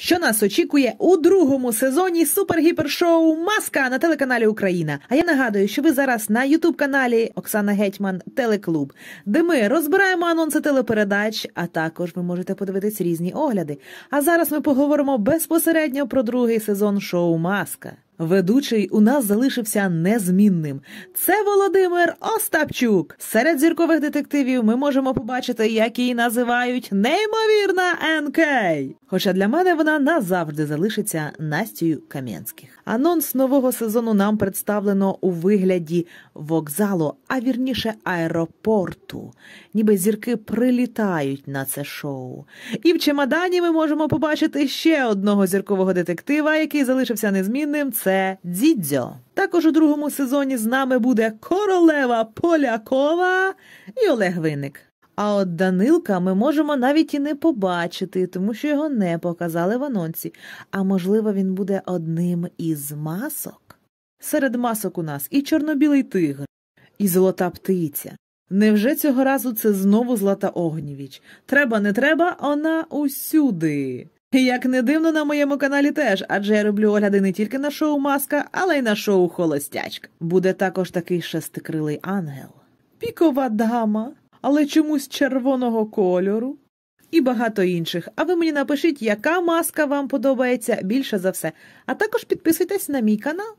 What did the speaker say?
що нас очікує у другому сезоні супергіпершоу Маска на телеканалі Україна. А я нагадую, що ви зараз на Ютуб-каналі Оксана Гетьман Телеклуб, де ми розбираємо анонси телепередач, а також ви можете подивитись різні огляди. А зараз ми поговоримо безпосередньо про другий сезон шоу Маска. Ведучий у нас залишився незмінним. Це Володимир Остапчук. Серед зіркових детективів ми можемо побачити, як її називають неймовірна НК. Хоча для мене вона назавжди залишиться Настю Кам'янських. Анонс нового сезону нам представлено у вигляді вокзалу, а вірніше аеропорту. Ніби зірки прилітають на це шоу. І в чемодані ми можемо побачити ще одного зіркового детектива, який залишився незмінним. Це це дідзьо. Також у другому сезоні з нами буде королева Полякова і Олег Винник. А от Данилка ми можемо навіть і не побачити, тому що його не показали в анонсі. А можливо, він буде одним із масок. Серед масок у нас і чорно-білий тигр, і золота птиця. Невже цього разу це знову Злата Огнівіч? Треба не треба, вона усюди. Як не дивно на моєму каналі теж, адже я роблю огляди не тільки на шоу Маска, але й на шоу Холостячка. Буде також такий шестикрилий ангел, пікова дама, але чомусь червоного кольору і багато інших. А ви мені напишіть, яка маска вам подобається більше за все. А також підписуйтесь на мій канал.